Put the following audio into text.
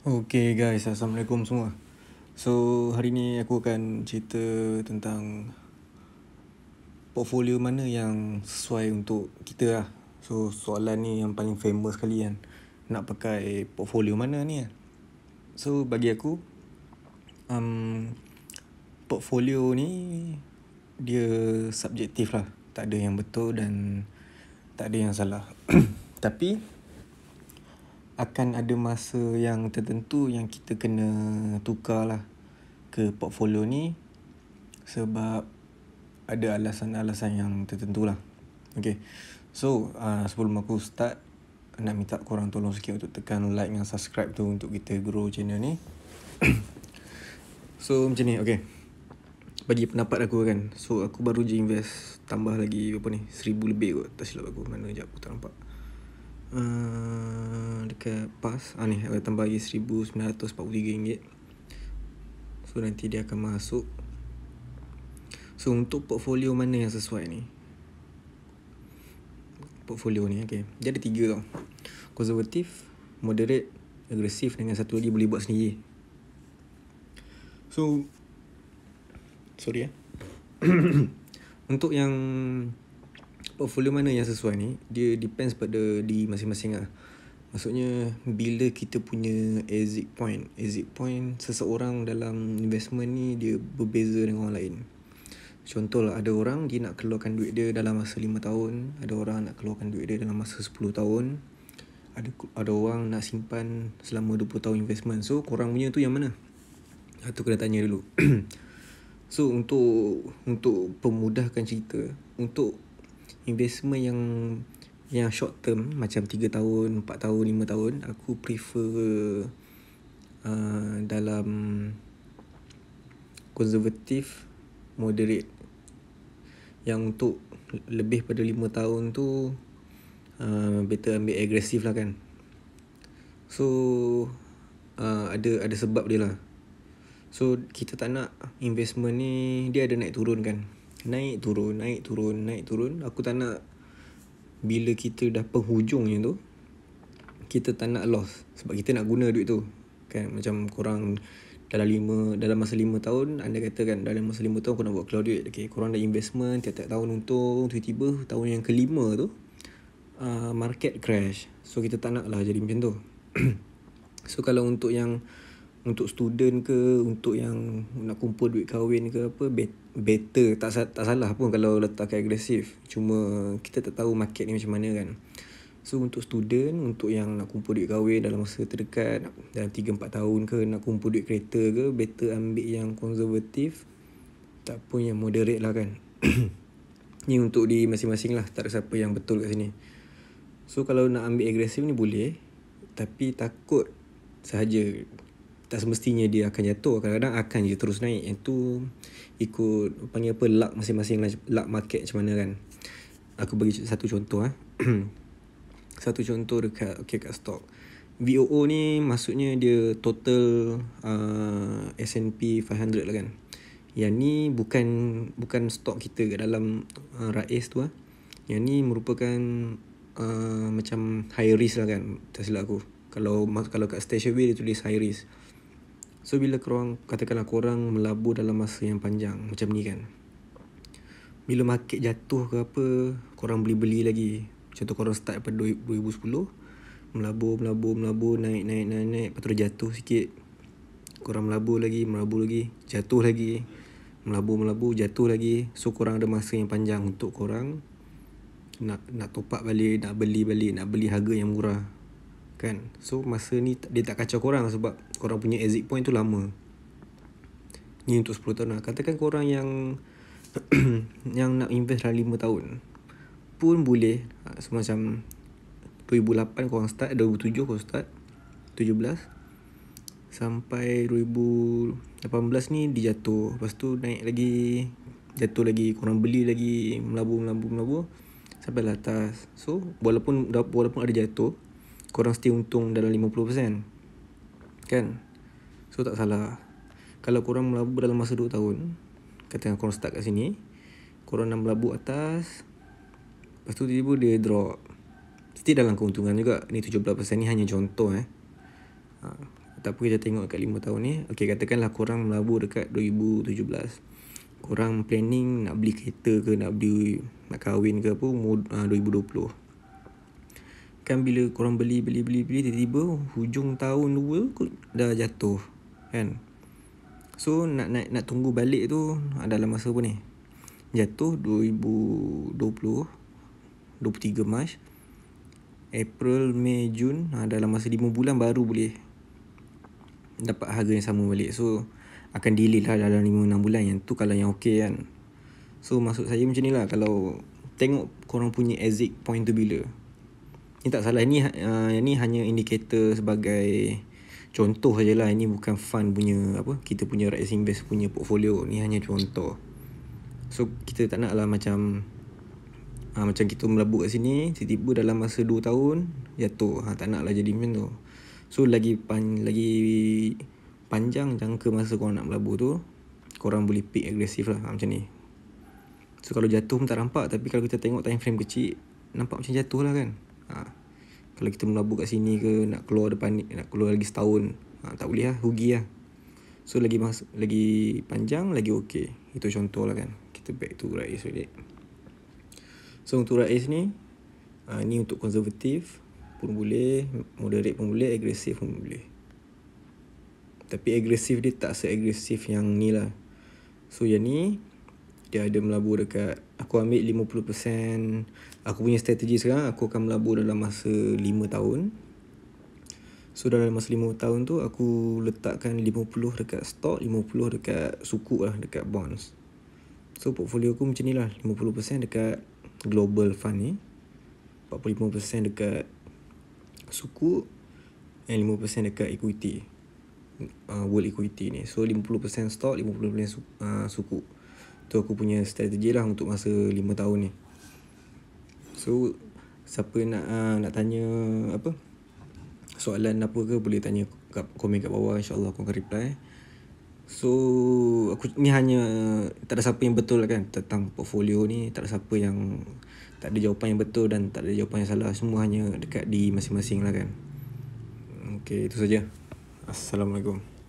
Okay guys, Assalamualaikum semua So, hari ni aku akan cerita tentang Portfolio mana yang sesuai untuk kita lah So, soalan ni yang paling famous sekali kan Nak pakai portfolio mana ni kan So, bagi aku um, Portfolio ni Dia subjektif lah Tak ada yang betul dan Tak ada yang salah Tapi Tapi akan ada masa yang tertentu yang kita kena tukarlah ke portfolio ni sebab ada alasan-alasan yang tertentu lah. Okay. So, uh, sebelum aku start, nak minta korang tolong sikit untuk tekan like dan subscribe tu untuk kita grow channel ni. so, macam ni. Okay. Bagi pendapat aku kan. So, aku baru je invest tambah lagi apa ni. Seribu lebih kot. Tak silap aku. Mana sekejap aku tak nampak. Hmm... Uh, ke PAS ah, ni akan bagi RM1,943 So nanti dia akan masuk So untuk portfolio mana yang sesuai ni Portfolio ni okay. Dia ada tiga tau Konservatif Moderate Agresif Dengan satu lagi boleh buat sendiri So Sorry ya eh. Untuk yang Portfolio mana yang sesuai ni Dia depends pada di masing-masing lah Maksudnya bila kita punya exit point Exit point seseorang dalam investment ni dia berbeza dengan orang lain Contoh lah ada orang dia nak keluarkan duit dia dalam masa 5 tahun Ada orang nak keluarkan duit dia dalam masa 10 tahun Ada ada orang nak simpan selama 20 tahun investment So korang punya tu yang mana? Satu kena tanya dulu So untuk untuk pemudahkan cerita Untuk investment yang yang short term macam 3 tahun, 4 tahun, 5 tahun aku prefer uh, dalam konservatif moderate yang untuk lebih pada 5 tahun tu uh, better ambil agresif lah kan so uh, ada ada sebab dia lah so kita tak nak investment ni dia ada naik turun kan naik turun naik turun naik turun aku tak nak bila kita dah penghujungnya tu kita tak nak loss sebab kita nak guna duit tu kan macam kurang dalam lima dalam masa lima tahun anda kata kan dalam masa lima tahun kau nak buat keluar duit okay, kurang dah investment tiap-tiap tahun untung tiba-tiba tahun yang kelima tu uh, market crash so kita tak nak lah jadi macam tu so kalau untuk yang untuk student ke untuk yang nak kumpul duit kahwin ke apa better tak tak salah pun kalau letak agresif cuma kita tak tahu market ni macam mana kan so untuk student untuk yang nak kumpul duit kahwin dalam masa terdekat dalam 3 4 tahun ke nak kumpul duit kereta ke better ambil yang konservatif tak pun yang moderate lah kan ni untuk di masing-masing lah tak ada siapa yang betul kat sini so kalau nak ambil agresif ni boleh tapi takut sahaja tak semestinya dia akan jatuh kadang-kadang akan je terus naik yang tu ikut panggil apa luck masing-masing lah luck market macam mana kan aku bagi satu contoh ah satu contoh dekat okey kat stock VOO ni maksudnya dia total uh, S&P 500 lah kan yang ni bukan bukan stok kita kat dalam uh, RAIS tu ah. Yang ni merupakan uh, macam high risk lah kan. Tak silap aku. Kalau kalau kat Stashaway dia tulis high risk. So bila korang katakanlah korang melabur dalam masa yang panjang macam ni kan. Bila market jatuh ke apa, korang beli-beli lagi. Contoh korang start pada 2010, melabur, melabur, melabur, naik, naik, naik, naik, lepas jatuh sikit. Korang melabur lagi, melabur lagi, jatuh lagi. Melabur, melabur, jatuh lagi. So korang ada masa yang panjang untuk korang nak nak top up balik, nak beli balik, nak beli harga yang murah. Kan So masa ni Dia tak kacau korang Sebab korang punya exit point tu lama Ni untuk 10 tahun lah Katakan korang yang Yang nak invest dalam 5 tahun Pun boleh ha, so, Macam 2008 korang start 2007 korang start 17 Sampai 2018 ni Dia jatuh Lepas tu naik lagi Jatuh lagi Korang beli lagi Melabur-melabur-melabur Sampai atas So Walaupun walaupun ada jatuh korang still untung dalam 50% kan so tak salah kalau korang melabur dalam masa 2 tahun katakan korang start kat sini korang nak melabur atas lepas tu tiba-tiba dia drop still dalam keuntungan juga ni 17% ni hanya contoh eh ha. tak kita tengok kat 5 tahun ni Okay katakanlah korang melabur dekat 2017 Korang planning nak beli kereta ke Nak beli nak kahwin ke apa Umur ha, uh, 2020 kan bila korang beli beli beli beli tiba-tiba hujung tahun dua kot dah jatuh kan so nak nak nak tunggu balik tu adalah ah, masa apa ni jatuh 2020 23 Mac April, Mei, Jun ha, ah, dalam masa 5 bulan baru boleh dapat harga yang sama balik so akan delay lah dalam 5-6 bulan yang tu kalau yang okey kan so maksud saya macam ni lah kalau tengok korang punya exit point tu bila ini tak salah ni uh, ni hanya indikator sebagai contoh sajalah ini bukan fund punya apa kita punya rising base punya portfolio ni hanya contoh so kita tak nak lah macam uh, macam kita melabuk kat sini tiba-tiba dalam masa 2 tahun jatuh ha, tak nak lah jadi macam tu so lagi pan, lagi panjang jangka masa korang nak melabuk tu korang boleh pick agresif lah ha, macam ni so kalau jatuh pun tak rampak tapi kalau kita tengok time frame kecil nampak macam jatuh lah kan ha. Kalau kita melabur kat sini ke Nak keluar depan ni Nak keluar lagi setahun ha, Tak boleh lah Hugi lah So lagi mas lagi panjang Lagi okey Itu contoh lah kan Kita back to Rais balik So untuk Rais ni ha, Ni untuk konservatif Pun boleh Moderate pun boleh Agresif pun boleh Tapi agresif dia tak seagresif yang ni lah So yang ni Dia ada melabur dekat aku ambil 50% aku punya strategi sekarang aku akan melabur dalam masa 5 tahun so dalam masa 5 tahun tu aku letakkan 50 dekat stok 50 dekat suku lah dekat bonds so portfolio aku macam ni lah 50% dekat global fund ni 45% dekat suku, and 5% dekat equity uh, world equity ni so 50% stok 50% su- uh, suku. Itu aku punya strategi lah untuk masa 5 tahun ni. So siapa nak uh, nak tanya apa? Soalan apa ke boleh tanya kat komen kat bawah insyaallah aku akan reply. So aku ni hanya tak ada siapa yang betul lah kan tentang portfolio ni, tak ada siapa yang tak ada jawapan yang betul dan tak ada jawapan yang salah. Semua hanya dekat di masing-masing lah kan. Okay, itu saja. Assalamualaikum.